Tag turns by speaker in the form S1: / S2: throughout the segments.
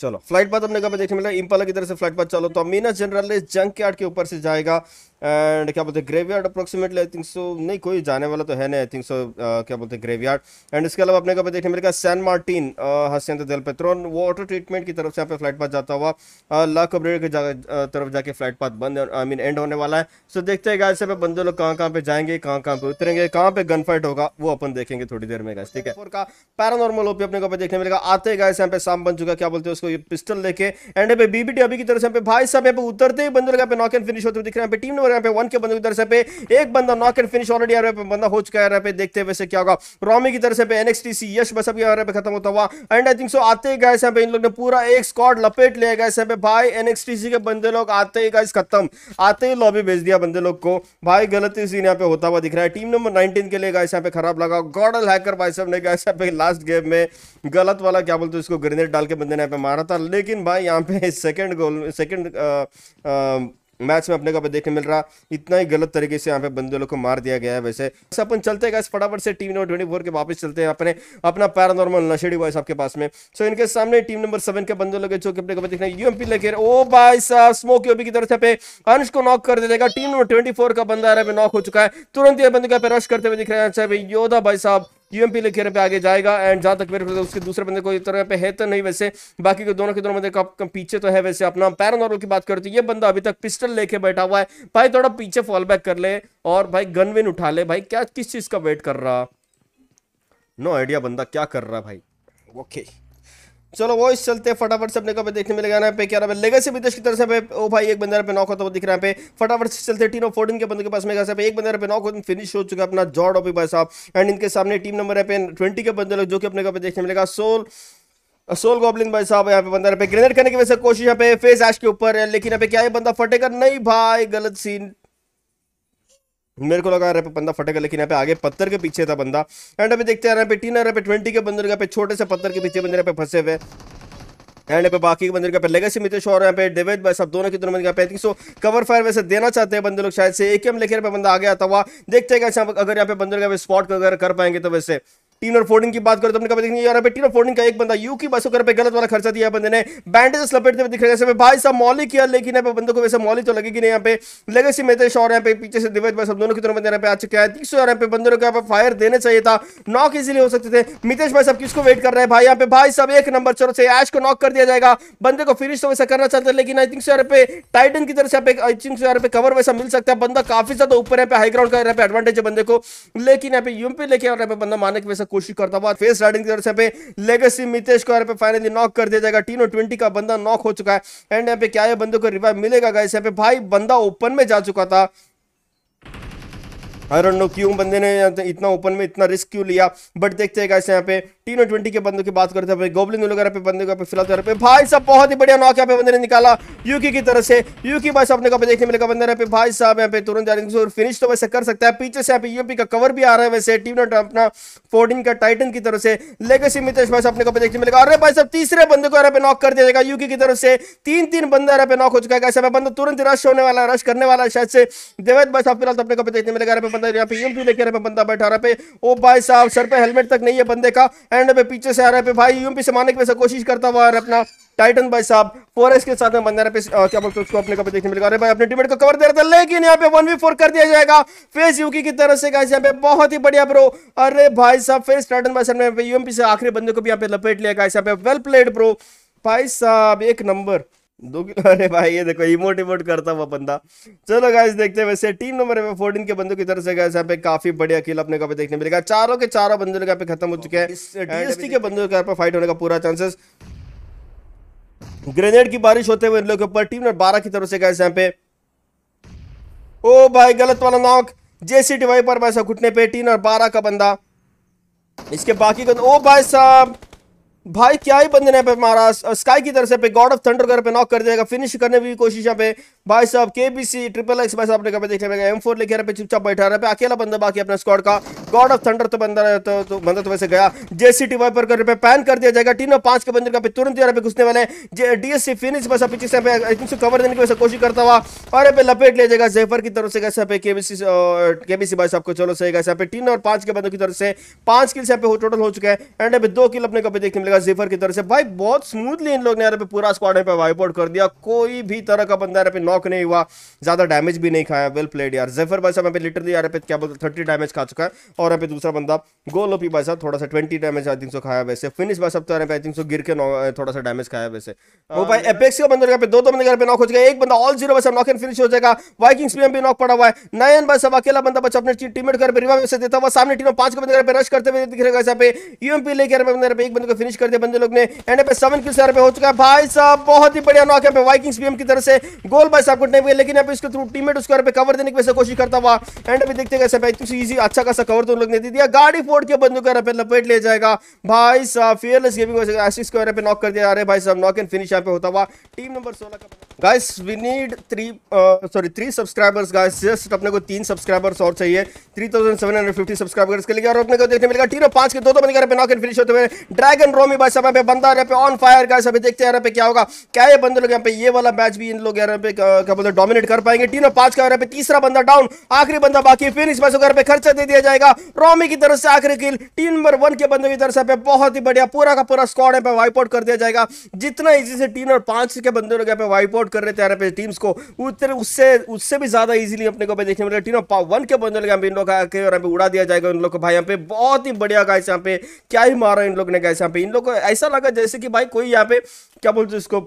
S1: चलो flight path अपने देखने मिला इम्पाला की तरफ से फ्लाइट पाथ चलो तो मीना जनरल जंक यार्ड के ऊपर से जाएगा एंड क्या बोलते हैं graveyard approximately I think so नहीं कोई जाने वाला तो है नहीं आई थिंक सो क्या बोलते हैं ग्रेवयार्ड एंड इसके अलावा अपने को देखने का सैन मार्टिन हसियंत दिल पेट्रोन वो ऑटो ट्रीटमेंट की तरफ से यहाँ पे फ्लाइट पाथ जाता हुआ ला कब्रेड की तरफ जाके फ्लाइट पाथ बंद आई मीन एंड होने वाला है सो देखते हैं गाइस पे बंदे लोग कहाँ कहाँ पे जाएंगे कहाँ कहाँ पे उतरेंगे कहाँ पे गन फाइट होगा वो अपन देखेंगे थोड़ी देर में गाइस ठीक है का पैरानॉर्मल ओपी अपने को देखने मिलेगा आते गाइस यहाँ पे शाम बन चुका क्या बोलते हैं उसको पिस्टल लेके एंड पे बीबीटी अभी की तरफ से यहाँ पे भाई साहब यहाँ पे उतरते ही बंदे लोग यहाँ पे नॉक एंड फिनिश होते हुए दिख रहे हैं टीम और यहाँ पे वन के बंदे की तरफ से पे एक बंदा नॉक एंड फिनिश ऑलरेडी यहाँ पे बंदा हो चुका है यहाँ पे देखते हैं वैसे क्या होगा रॉमी की तरफ से एनएक्सटीसी यश बस अभी यहाँ पे खत्म होता हुआ एंड आई थिंक सो आते ही गए पे इन लोग ने पूरा एक स्कॉट लपेट लिया गया यहाँ पे भाई एनएक्सटीसी के बंदे लोग आते ही गाइस खत्म आते ही लॉबी भेज दिया बंदे लोग को भाई गलती सीन यहाँ पे होता हुआ दिख रहा है टीम नंबर नाइनटीन के लिए गाइस यहाँ पे खराब लगा गॉडल हैकर भाई साहब ने गाइस यहाँ पे लास्ट गेम में गलत वाला क्या बोलते इसको ग्रेनेड डाल के बंदे ने यहाँ पे मारा था लेकिन भाई यहाँ पे सेकेंड गोल सेकेंड मैच में अपने को देखने मिल रहा इतना ही गलत तरीके से यहाँ पे बंदे लोग को मार दिया गया है वैसे अपन चलते गए फटाफट से टीम नंबर ट्वेंटी फोर के वापस चलते हैं अपने अपना पैरानॉर्मल नशेड़ी बॉय साहब के पास में सो इनके सामने टीम नंबर सेवन के बंदे लोग जो कि अपने को देखना यूएमपी लेकर ओ भाई साहब स्मोक यूपी की तरफ से अंश को नॉक कर देगा टीम नंबर ट्वेंटी का बंदा नॉक हो चुका है तुरंत ये बंदे का पे रश करते हुए दिख रहे हैं अच्छा योदा भाई साहब यूएमपी लिखे पे आगे जाएगा एंड जहां तक मेरे उसके दूसरे बंदे को तरह पे है तो नहीं वैसे बाकी के दोनों के दोनों बंदे पीछे तो है वैसे अपना पैरानॉर्मल की बात करते तो ये बंदा अभी तक पिस्टल लेके बैठा हुआ है भाई थोड़ा पीछे फॉल बैक कर ले और भाई गन विन उठा ले भाई क्या किस चीज का वेट कर रहा नो no आइडिया बंदा क्या कर रहा भाई ओके okay. चलो वो इस चलते फटाफट से अपने को देखने में लगाना है पे क्या रहा है लेगेसी विदेश की तरफ से ओ भाई एक बंदर पे नॉक होता वो दिख रहा है पे फटाफट से चलते टीम ऑफ फोर्टीन के बंदे के पास में एक बंदर पे नॉक होता फिनिश हो चुका अपना जॉर्ड ऑफी भाई साहब एंड इनके सामने टीम नंबर है पे ट्वेंटी के बंदे लोग जो कि अपने को देखने मिलेगा सोल सोल गोबलिन भाई साहब यहाँ पे बंदा पे ग्रेनेड करने की वैसे कोशिश यहाँ पे फेस एश के ऊपर है लेकिन यहाँ पे क्या ये बंदा फटेगा नहीं भाई गलत सीन मेरे को लगा रहा पे बंदा फटेगा लेकिन यहाँ पे आगे पत्थर के पीछे था बंदा एंड अभी देखते हैं यहाँ पे टीन यहाँ पे ट्वेंटी के बंदर यहाँ पे छोटे से पत्थर के पीछे बंदर यहाँ पे फंसे हुए एंड पे बाकी बंदर यहाँ पे लेगेसी मितेश और यहाँ पे डेविड भाई सब दोनों की दोनों यहाँ पे सो कवर फायर वैसे देना चाहते हैं बंदे लोग शायद से एक एम लेकर बंदा आगे आता हुआ देखते हैं अगर यहाँ पे बंदर का स्पॉट अगर कर पाएंगे तो वैसे टीन और फोर्डिंग की बात करो तो कभी देखेंगे यहाँ पे टीन और फोर्डिंग का एक बंदा यू की बसों पे गलत वाला खर्चा दिया बंदे ने बैंडेजेस लपेटते हुए दिख रहे हैं भाई साहब मॉली किया लेकिन यहाँ पे बंदों को वैसे मौली तो लगेगी नहीं यहाँ पे लेगेसी मितेश और यहाँ पे पीछे से दिवेद भाई सब दोनों की तरफ बंदे यहाँ पे आ चुके हैं तीस यहाँ पे बंदों को यहाँ पे फायर देने चाहिए था नॉक इजिली हो सकते थे मितेश भाई साहब किसको वेट कर रहे हैं भाई यहाँ पे भाई साहब एक नंबर चलो से ऐश को नॉक कर दिया जाएगा बंदे को फिनिश तो वैसा करना चाहते हैं लेकिन आई थिंक सौ पे टाइटन की तरफ से आई थिंक पे कवर वैसा मिल सकता है बंदा काफी ज्यादा ऊपर है पे हाई ग्राउंड का यहाँ पे एडवांटेज है बंदे को लेकिन यहाँ पे पे लेके बंदा मारने वैसा कोशिश करता हुआ फेस राइडिंग की तरफ से पे लेगेसी मितेश को यहाँ पे फाइनली नॉक कर दिया जाएगा टीनो ट्वेंटी का बंदा नॉक हो चुका है एंड यहाँ पे क्या ये बंदे को रिवाइव मिलेगा गाइस यहाँ पे भाई बंदा ओपन में जा चुका था आई डोंट नो क्यों बंदे ने इतना ओपन में इतना रिस्क क्यों लिया बट देखते हैं कैसे यहाँ पे टीनो ट्वेंटी के बंदों की बात करते हैं गोबलिन वगैरह पे बंदे को फिलहाल यहाँ पे भाई साहब बहुत ही बढ़िया नॉक यहाँ पे बंदे ने निकाला यूकी की तरफ से यूकी भाई साहब ने कहा देखने मिलेगा बंदे यहाँ पे भाई साहब यहाँ पे तुरंत फिनिश तो वैसे कर सकता है पीछे से यहाँ पे यूपी e का कवर भी आ रहा है वैसे टीनो अपना फोर्टीन का टाइटन की तरफ से लेगेसी मितेश भाई साहब ने कहा देखने मिलेगा अरे भाई साहब तीसरे बंदे को यहाँ पे नॉक कर दिया जाएगा यूकी की तरफ से तीन तीन बंदा यहाँ पे नॉक हो चुका है कैसे बंदा तुरंत रश होने वाला है रश करने वाला है शायद से देवेद भाई साहब फिलहाल तो अपने को देखने मिलेगा बंदा यहाँ पे यूएमपी लेके पे बंदा बैठा रहा है ओ भाई साहब सर पे हेलमेट तक नहीं है बंदे का एंड पे पीछे से आ रहा है पे भाई यूएमपी से मारने की वैसे कोशिश करता हुआ अपना टाइटन भाई साहब फोरेस के साथ में बंदा पे क्या बोलते उसको अपने कपड़े देखने मिल रहे भाई अपने डिबेट को कवर दे रहा था लेकिन यहाँ पे वन वी फोर कर दिया जाएगा फेस यूकी की तरफ से यहाँ पे बहुत ही बढ़िया ब्रो अरे भाई साहब फेस टाइटन भाई साहब ने यूएमपी से आखिरी बंदे को भी यहाँ पे लपेट लिया गाइस यहाँ पे वेल प्लेड ब्रो भाई साहब एक नंबर दो किलो अरे भाई ये देखो इमोट इमोट करता हुआ बंदा चलो गाइस देखते हैं वैसे टीम नंबर फोर्टीन के बंदों की तरफ से गाइस यहाँ पे काफी बढ़िया खेल अपने को देखने मिलेगा चारों के चारों बंदों के यहाँ पे खत्म हो चुके हैं डीएसटी के बंदों के यहाँ पे फाइट होने का पूरा चांसेस ग्रेनेड की बारिश होते हुए इन लोगों के ऊपर टीम नंबर बारह की तरफ से गाइस यहाँ पे ओ भाई गलत वाला नॉक जेसी डिवाई पर वैसा घुटने पे टीम नंबर बारह का बंदा इसके बाकी ओ भाई साहब भाई क्या ही बंदे ने पे मारा स्काई की तरफ से पे गॉड ऑफ थंडर कर पे नॉक कर देगा फिनिश करने की कोशिश यहाँ पे भाई साहब के बी सी ट्रिपल एक्स भाई साहब ने कभी देखने एम फोर लेके पे चुपचाप बैठा रहा है अकेला बंदा बाकी अपना स्क्वाड का गॉड ऑफ थंडर तो बंदा तो, तो बंदा तो वैसे गया जेसी टी वाइपर का रुपए पैन कर दिया जाएगा तीनों पांच के बंदर का पे तुरंत यहाँ पे घुसने वाले डीएससी फिनिश बस पीछे से कवर देने की कोशिश करता हुआ और यहाँ पे लपेट लिया जाएगा जेफर की तरफ से कैसे पे केबीसी केबीसी भाई साहब को चलो सही कैसे पे और पांच के बंदों की तरफ से पांच किल यहाँ पे टोटल हो चुके हैं एंड पे दो किल अपने कभी देखने मिलेगा जेफर की तरफ से भाई बहुत स्मूथली इन लोग ने यहाँ पे पूरा स्क्वाड यहाँ पे वाइप आउट कर दिया कोई भी तरह का बंदा यहाँ पे नॉक नहीं हुआ ज़्यादा डैमेज भी नहीं खाया वेल प्लेड यार जेफर भाई साहब यहाँ पे लिटरली यार पे क्या बोलते थर्टी डैमेज खा चुका है और यहाँ पे दूसरा बंदा गोलोपी भाई साहब थोड़ा सा twenty damage I think so खाया वैसे फिनिश भाई साहब तो आई थिंक सो गिर के थोड़ा सा डैमेज खाया वैसे हाँ। वो भाई एपेक्स का बंदा पे दो दो बंदे पे नॉक हो जाएगा एक बंदा ऑल जीरो भाई साहब नॉक फिनिश हो जाएगा वाइकिंग्स में भी नॉक पड़ा हुआ है नयन भाई साहब अकेला बंदा बचा अपने टीममेट घर पे रिवाइव वैसे देता हुआ सामने टीम पांच के बंदे पे रश करते हुए दिख रहे हैं पे यूएमपी लेकर एक बंदे को फिनिश कर दिया बंदे लोग ने एंड पे सेवन किल्स पे हो चुका है भाई साहब बहुत ही बढ़िया नॉक है पे वाइकिंग्स बीएम की तरफ से गोल भाई से आपको टाइम लेकिन इसके थ्रू टीममेट उसके पे कवर देने की वैसे कोशिश करता हुआ एंड अभी देखते कैसे भाई इजी अच्छा खासा कवर तो उन लोग ने दे दिया गाड़ी फोड़ के बंदूक का पे लपेट ले जाएगा भाई साहब फेयरलेस गेमिंग एसिस्ट को पे नॉक कर दिया जा रहा है भाई साहब नॉक एंड फिनिश यहाँ पे होता हुआ टीम नंबर सोलह का guys we need three sorry three subscribers guys just अपने को तीन सब्सक्राइबर्स और चाहिए three thousand seven hundred fifty subscribers के लिए और अपने को देखने मिलेगा टीरो पांच के दो दो बनेगा पे नॉक एंड फिनिश होते हुए ड्रैगन रोमी भाई साहब पे बंदा रहे पे ऑन फायर गाइस अभी देखते हैं यहाँ पे क्या होगा क्या ये बंदे लोग यहाँ पे ये वाला मैच भी इन लोग यहाँ पे uh, क्या बोलते डोमिनेट कर पाएंगे टीरो पांच का यहाँ पे तीसरा बंदा डाउन आखिरी बंदा बाकी फिर इस मैच को पे खर्चा दे दिया जाएगा रोमी की तरफ से आखिरी किल टीम नंबर वन के बंदे की तरफ से बहुत ही बढ़िया पूरा का पूरा स्कॉड यहाँ पे वाइप आउट कर दिया जाएगा जितना इजी से टीन और पांच के बंदे लोग यहाँ पे वाइप आउट आउट कर रहे थे यहाँ पे टीम्स को उतने उससे उससे भी ज़्यादा इजीली अपने को देखने मिले टीनो पा वन के बंदे लगे यहाँ इन लोग आके और यहाँ पे उड़ा दिया जाएगा इन लोग को भाई यहाँ पे बहुत ही बढ़िया गाइस यहाँ पे क्या ही मारा इन लोग ने गाइस यहाँ पे इन लोग को ऐसा लगा जैसे कि भाई कोई यहाँ पे क्या बोलते इसको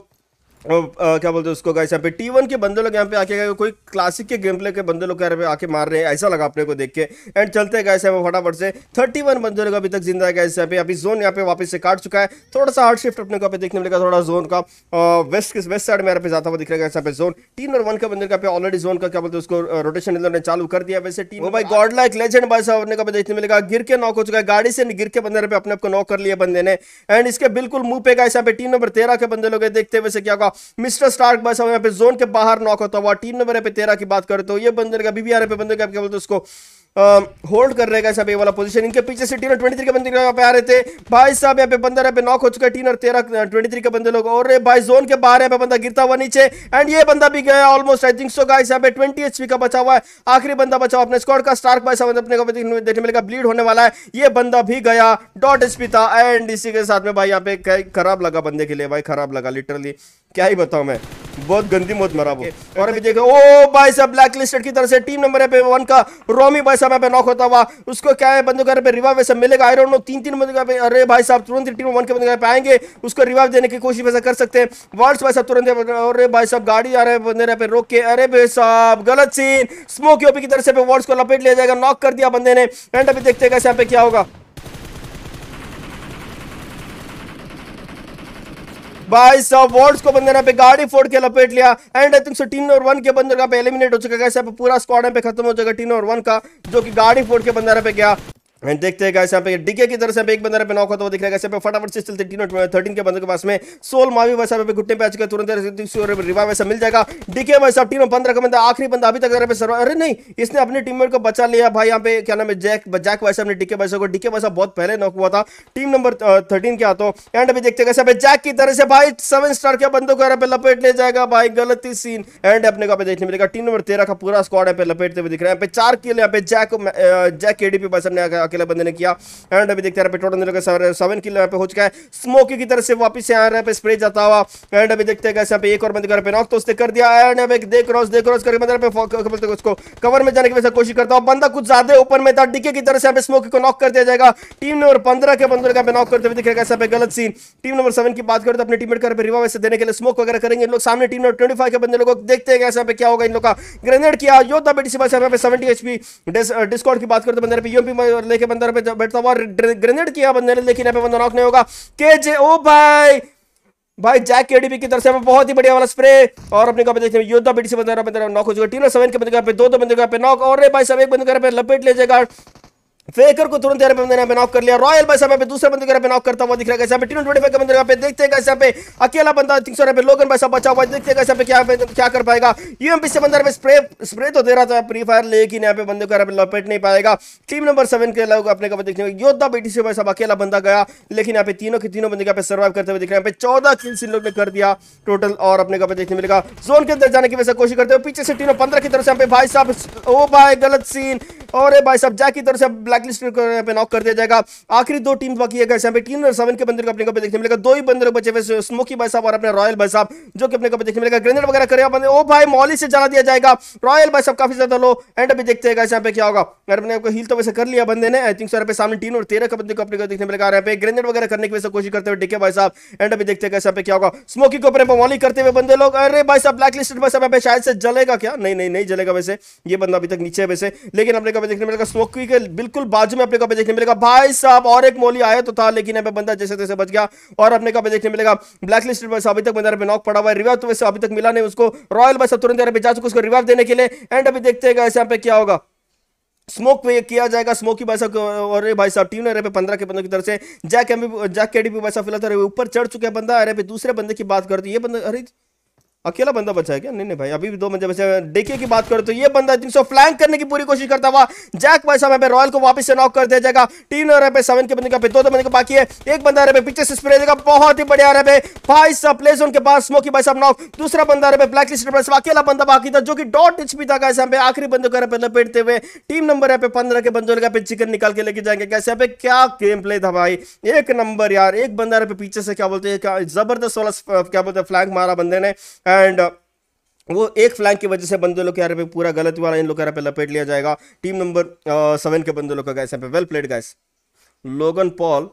S1: क्या बोलते हैं उसको गाइस यहाँ पे टी वन के बंदे लोग यहाँ पे आके कोई क्लासिक के गेम प्ले के बंदे लोग यहाँ पे आके मार रहे हैं ऐसा लगा अपने को देख के एंड चलते हैं गाइस यहाँ पे फटाफट से थर्टी वन बंदे लोग अभी तक जिंदा है गाइस यहाँ पे अभी जोन यहाँ पे वापस से काट चुका है थोड़ा सा हार्ड शिफ्ट अपने को देखने मिलेगा थोड़ा जोन का वेस्ट वेस्ट साइड में यहाँ पे जाता हुआ दिख रहा है यहाँ पे जोन टीन और वन का बंदे का ऑलरेडी जोन का क्या बोलते हैं उसको रोटेशन इन ने चालू कर दिया वैसे टीम भाई गॉड लाइक लेजेंड भाई साहब अपने को देखने मिलेगा गिर के नॉक हो चुका है गाड़ी से गिर के बंदे पे अपने आपको नॉक कर लिया बंदे ने एंड इसके बिल्कुल मुंह पे गाइस यहाँ पे टीम नंबर तेरह के बंदे लोग देखते वैसे क्या होगा मिस्टर स्टार्क बस यहाँ पे जोन के बाहर नॉक होता हुआ टीम नंबर पे तेरह की बात करें तो ये बंदर का बीबीआर पे बंदर का बोलते उसको होल्ड कर रहेगा साहब ये वाला पोजीशन इनके पीछे से टीनर ट्वेंटी थ्री के बंदे यहाँ पे आ रहे थे भाई साहब यहाँ पे बंदर यहाँ पे नॉक हो चुका है टीनर तेरह ट्वेंटी थ्री के बंदे लोग और भाई जोन के बाहर यहाँ पे बंदा गिरता हुआ नीचे एंड ये बंदा भी गया ऑलमोस्ट आई थिंक सो गाय यहाँ पे ट्वेंटी एच का बचा हुआ है आखिरी बंदा बचा हुआ अपने स्कॉड का स्टार्क भाई साहब अपने देखने मिलेगा ब्लीड होने वाला है ये बंदा भी गया डॉट एच था एंड इसी के साथ में भाई यहाँ पे खराब लगा बंदे के लिए भाई खराब लगा लिटरली क्या ही बताऊं मैं बहुत गंदी मौत मरा वो और अभी देखो ओ भाई साहब ब्लैक लिस्टेड की तरह से टीम नंबर है पे वन का रोमी भाई साहब नॉक होता हुआ उसको क्या है बंदूकार पे रिवाइव वैसे मिलेगा आई डोंट नो तीन तीन बंदूकार पे अरे भाई साहब तुरंत टीम वन के बंदूकार पे आएंगे उसको रिवाइव देने की कोशिश वैसा कर सकते हैं वर्ल्ड भाई साहब तुरंत अरे भाई साहब गाड़ी आ रहे हैं बंदे पे रोक के अरे भाई साहब गलत सीन स्मोक यूपी की तरफ से वर्ल्ड को लपेट लिया जाएगा नॉक कर दिया बंदे ने एंड अभी देखते हैं कैसे यहाँ पे क्या होगा भाई साहब वॉर्ड्स को बंदे ने पे गाड़ी फोड़ के लपेट लिया एंड आई थिंक सो टीन और वन के बंदर का पे एलिमिनेट हो चुका है पूरा स्क्वाड पे खत्म हो जाएगा टीन और वन का जो कि गाड़ी फोड़ के बंदर पे गया एंड देखते हैं गाइस यहाँ पे डीके की तरफ से पे एक बंदर पे नॉक होता हुआ दिख रहा है गाइस पे फटाफट से चलते टीन थर्टीन के बंदर के पास में सोल मावी भाई साहब घुटने पे आ चुके तुरंत रिवा वैसा मिल जाएगा डीके वैसा टीम में पंद्रह का बंदा आखिरी बंदा अभी तक पे सर्वा अरे नहीं इसने अपने टीम को बचा लिया भाई यहाँ पे क्या नाम है जैक जैक वैसा ने डीके भाई साहब को डीके वैसा बहुत पहले नॉक हुआ था टीम नंबर थर्टीन के आता हूँ एंड अभी देखते हैं जैक की तरह से भाई सेवन स्टार के बंदों को यहाँ पे लपेट ले जाएगा भाई गलती सीन एंड अपने को देखने मिलेगा टीम नंबर तेरह का पूरा स्क्वाड यहाँ पे लपेटते हुए दिख रहा है यहाँ पे चार किल यहाँ पे जैक जैक एडीपी भाई साहब ने अकेले बंदे ने किया एंड अभी देखते हैं पेट्रोल सेवन किलो यहाँ पे हो चुका है स्मोकी की तरफ से वापस से आ रहा है स्प्रे जाता हुआ एंड अभी देखते हैं यहाँ पे एक और बंद को पे नॉक तो उसने कर दिया एंड अब एक देख क्रॉस देख क्रॉस करके मतलब उसको कवर में जाने की वैसे कोशिश करता हूँ बंदा कुछ ज्यादा ऊपर में था डिके की तरफ से यहाँ पे स्मोकी को नॉक कर दिया जाएगा टीम नंबर पंद्रह के बंदों का नॉक करते हुए दिखेगा ऐसा पे गलत सीन टीम नंबर सेवन की बात करें तो अपने टीममेट का रिवा वैसे देने के लिए स्मोक वगैरह करेंगे लोग सामने टीम नंबर ट्वेंटी के बंदे लोग देखते हैं ऐसा पे क्या होगा इन लोग का ग्रेनेड किया योद्धा बेटी से सेवेंटी एचपी पी डिस्कॉर्ड की बात करते तो बंदर पे यूएमपी लेके बंदर पे बैठता हुआ ग्रेनेड किया बंदे ने लेकिन यहाँ पे बंदा नॉक नहीं होगा के जे ओ भाई भाई जैक केडीबी की तरफ से बहुत ही बढ़िया वाला स्प्रे और अपने कहा देखते हैं योद्धा तो बीटी से बंदर बंदा नॉक हो चुका टीम सेवन के बंदे पे दो दो बंदे पे नॉक और भाई सब एक बंदे पे लपेट ले जाएगा फेकर को तुरंत यहाँ पे बंदे पे नॉक कर लिया रॉयल भाई साहब पे दूसरे बंदे को पे नॉक करता हुआ दिख रहा है यहाँ पे टीम ट्वेंटी फाइव बंदे यहाँ पे देखते हैं यहाँ पे अकेला बंदा तीन सौ पे लोगन भाई साहब बचा हुआ देखते हैं यहाँ पे क्या क्या कर पाएगा यूएमपी से बंदर में स्प्रे स्प्रे तो दे रहा था फ्री फायर लेकिन यहाँ पे बंदे को यहाँ पे लपेट नहीं पाएगा टीम नंबर सेवन के लोग अपने को देखने योद्धा बेटी से भाई साहब अकेला बंदा गया लेकिन यहाँ पे तीनों के तीनों बंदे यहाँ पे सर्वाइव करते हुए दिख रहे हैं यहाँ पे चौदह किल्स इन लोग ने कर दिया टोटल और अपने को देखने मिलेगा जोन के अंदर जाने की वैसे कोशिश करते हुए पीछे से तीनों पंद्रह की तरफ से यहाँ पे भाई साहब ओ भाई गलत सीन और भाई साहब जैक की तरफ से ब्लैक ब्लैकलिस्ट पे नॉक कर दिया जाएगा आखिरी दो टीम बाकी है यहाँ पे टीन और सेवन के बंदर को अपने को देखने मिलेगा दो ही बंदर बचे हुए स्मोकी भाई साहब और अपने रॉयल भाई साहब जो कि अपने को देखने मिलेगा ग्रेनेड वगैरह करेगा बंदे ओ भाई मॉली से जाना दिया जाएगा रॉयल भाई साहब काफी ज्यादा लो एंड अभी देखते हैं यहाँ पे क्या होगा अगर अपने को हील तो वैसे कर लिया बंदे ने आई थिंक सर पे सामने टीन और तेरह का बंदे को अपने को देखने मिलेगा यहाँ पे ग्रेनेड वगैरह करने की वैसे कोशिश करते हुए डिके भाई साहब एंड अभी देखते हैं यहाँ पे क्या होगा स्मोकी को अपने मॉली करते हुए बंदे लोग अरे भाई साहब ब्लैकलिस्ट भाई साहब शायद से जलेगा क्या नहीं नहीं नहीं जलेगा वैसे ये बंदा अभी तक नीचे है वैसे लेकिन अपने को देखने मिलेगा स्मोकी के बिल्कुल बिल्कुल बाजू में अपने को देखने मिलेगा भाई साहब और एक मोली आया तो था लेकिन अभी बंदा जैसे तैसे बच गया और अपने को देखने मिलेगा ब्लैक लिस्ट वैसे अभी तक बंदा नॉक पड़ा हुआ है रिवाइव तो वैसे अभी तक मिला नहीं उसको रॉयल वैसे तुरंत जा चुके उसको रिवाइव देने के लिए एंड अभी देखते हैं यहाँ पे क्या होगा स्मोक पे किया जाएगा स्मोकी भाई साहब और भाई साहब टीम ने पे पंद्रह के बंदों की तरफ से Jack M Jack K D भी भाई साहब फिलहाल तो ऊपर चढ़ चुके हैं बंदा अरे दूसरे बंदे की बात करते ये बंदा अरे अकेला बंदा बचा है क्या नहीं नहीं भाई अभी भी दो बंदे बचे हैं डेके की बात करें तो ये बंदा तीन सौ फ्लैंक करने की पूरी कोशिश करता हुआ जैक भाई साहब रॉयल को वापस से नॉक कर दिया जाएगा तीन और पे सेवन के बंदे का पे दो दो बंदे का बाकी है एक बंदा रहे पीछे से स्प्रे देगा बहुत ही बढ़िया रहे भाई साहब प्लेस उनके पास स्मोकी भाई साहब नॉक दूसरा बंदा रहे ब्लैक लिस्ट पर अकेला बंदा बाकी था जो कि डॉट भी था कैसे पे आखिरी बंदों का रहे लपेटते हुए टीम नंबर है पे पंद्रह के बंदों का पे चिकन निकाल के लेके जाएंगे कैसे पे क्या गेम प्ले था भाई एक नंबर यार एक बंदा रहे पीछे से क्या बोलते हैं जबरदस्त वाला क्या बोलते हैं फ्लैंक मारा बंदे ने एंड वो एक फ्लैंक की वजह से बंदे लोग के यहाँ पे पूरा गलत वाला इन लोग के यहाँ पे लपेट लिया जाएगा टीम नंबर सेवन के बंदे लोग का गैस यहाँ पे well played guys Logan Paul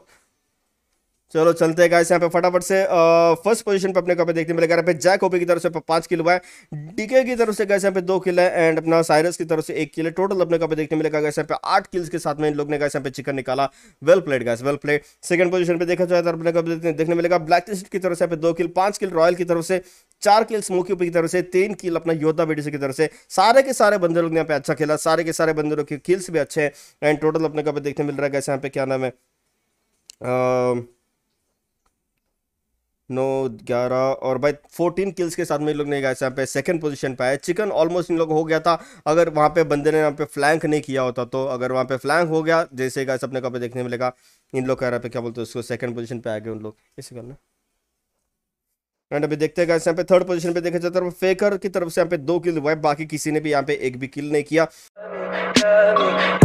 S1: चलो चलते हैं गाइस यहाँ पे फटाफट से फर्स्ट पोजीशन पे अपने को देखते देखने मिलेगा यहाँ पे जैक ओपी की तरफ से पांच किलो है डीके की तरफ से गैस यहाँ पे दो किल है एंड अपना साइरस की तरफ से एक किल है टोटल अपने को देखने मिलेगा गैस यहाँ पे आठ किल्स के साथ में इन लोग ने गैस यहाँ पे चिकन निकाला well played guys well played second position पे देखा जाए तो अपने को देखने मिलेगा ब्लैक की तरफ से यहाँ पे दो किल पांच किल रॉयल की तरफ से चार किल स्मोकी ओपी की तरफ से तीन किल अपना योद्धा बीडीसी की तरफ से सारे के सारे बंदे लोग ने यहाँ पे अच्छा खेला सारे के सारे बंदे लोग के किल्स भी अच्छे हैं एंड टोटल अपने को देखने मिल रहा है गैस यहाँ पे क्या नाम है नौ ग्यारह और भाई फोर्टीन किल्स के साथ में इन लोग ने गाइस यहाँ पे सेकंड पोजीशन पे आए चिकन ऑलमोस्ट इन लोग हो गया था अगर वहाँ पे बंदे ने यहाँ पे फ्लैंक नहीं किया होता तो अगर वहाँ पे फ्लैंक हो गया जैसे गाइस अपने कहा देखने मिलेगा इन लोग कह रहे पे क्या बोलते हैं उसको सेकंड पोजीशन पे आ गए उन लोग इसी करना एंड अभी देखते हैं यहाँ पे थर्ड पोजिशन पे देखे जाता है फेकर की तरफ से यहाँ पे दो किल हुआ बाकी किसी ने भी यहाँ पे एक भी किल नहीं किया